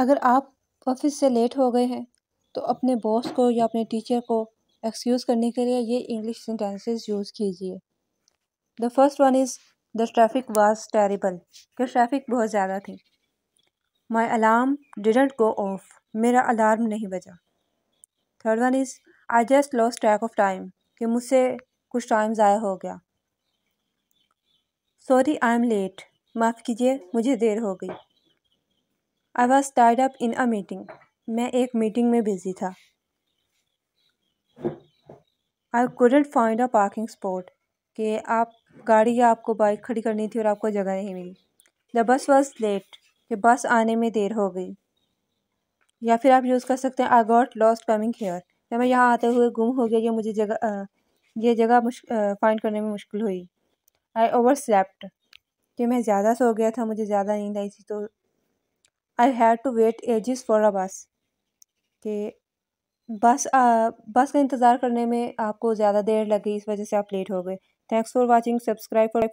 अगर आप ऑफिस से लेट हो गए हैं तो अपने बॉस को या अपने टीचर को एक्सक्यूज़ करने के लिए ये इंग्लिश सेंटेंसेस यूज़ कीजिए the first one is the traffic was terrible कि ट्रैफिक बहुत ज़्यादा थी my alarm didn't go off मेरा अलार्म नहीं बजा third one is I just lost track of time कि मुझसे कुछ टाइम ज़ाया हो गया सॉरी आई एम लेट माफ़ कीजिए मुझे देर हो गई I was tied up in a meeting मैं एक मीटिंग में बिजी था I couldn't find a parking spot कि आप गाड़ी या आपको बाइक खड़ी करनी थी और आपको जगह नहीं मिली द बस वॉज लेट कि बस आने में देर हो गई या फिर आप यूज़ कर सकते हैं I got lost coming here या मैं यहाँ आते हुए गुम हो गया या मुझे जगह ये जगह फाइंड करने में मुश्किल हुई आई ओवर स्लैप्ट कि मैं ज़्यादा सो गया था मुझे ज़्यादा नींद आई थी तो I have to wait ages for a bus कि बस बस का इंतज़ार करने में आपको ज़्यादा देर लगी इस वजह से आप लेट हो गए thanks for watching subscribe for